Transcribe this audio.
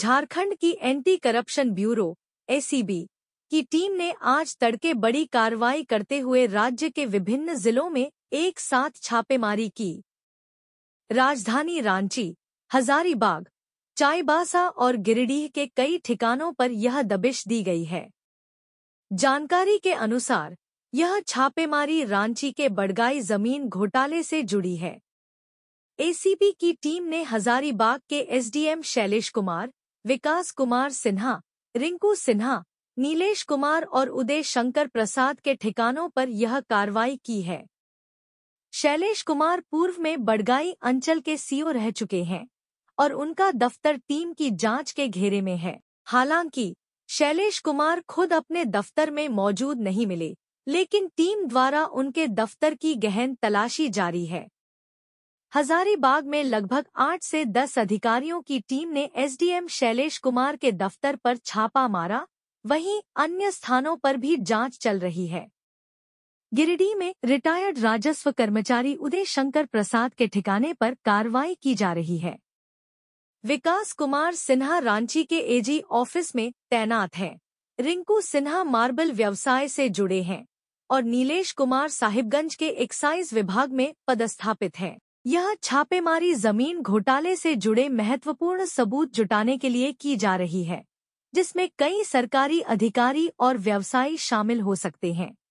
झारखंड की anti corruption bureau ACB की team ने आज तड़के बड़ी कार्रवाई करते हुए राज्य के विभिन्न जिलों में एक साथ छापेमारी की राजधानी रांची हजारीबाग चाईबासा और गिरिडीह के कई ठिकानों पर यह दबिश दी गई है जानकारी के अनुसार यह छापेमारी रांची के बड़गाई जमीन घोटाले से जुड़ी है एसीबी की टीम ने हजारीबाग के एसडीएम शैलेश कुमार विकास कुमार सिन्हा रिंकू सिन्हा नीलेश कुमार और उदय शंकर प्रसाद के ठिकानों पर यह कार्रवाई की है शैलेश कुमार पूर्व में बड़गाई अंचल के सीओ रह चुके हैं और उनका दफ्तर टीम की जांच के घेरे में है हालांकि शैलेश कुमार खुद अपने दफ्तर में मौजूद नहीं मिले लेकिन टीम द्वारा उनके दफ्तर की गहन तलाशी जारी है हजारीबाग में लगभग आठ से दस अधिकारियों की टीम ने एसडीएम शैलेश कुमार के दफ्तर पर छापा मारा वहीं अन्य स्थानों पर भी जांच चल रही है गिरिडीह में रिटायर्ड राजस्व कर्मचारी उदय शंकर प्रसाद के ठिकाने पर कार्रवाई की जा रही है विकास कुमार सिन्हा रांची के एजी ऑफिस में तैनात है रिंकू सिन्हा मार्बल व्यवसाय से जुड़े हैं और नीलेश कुमार साहिबगंज के एक्साइज विभाग में पदस्थापित हैं यह छापेमारी जमीन घोटाले से जुड़े महत्वपूर्ण सबूत जुटाने के लिए की जा रही है जिसमें कई सरकारी अधिकारी और व्यवसायी शामिल हो सकते हैं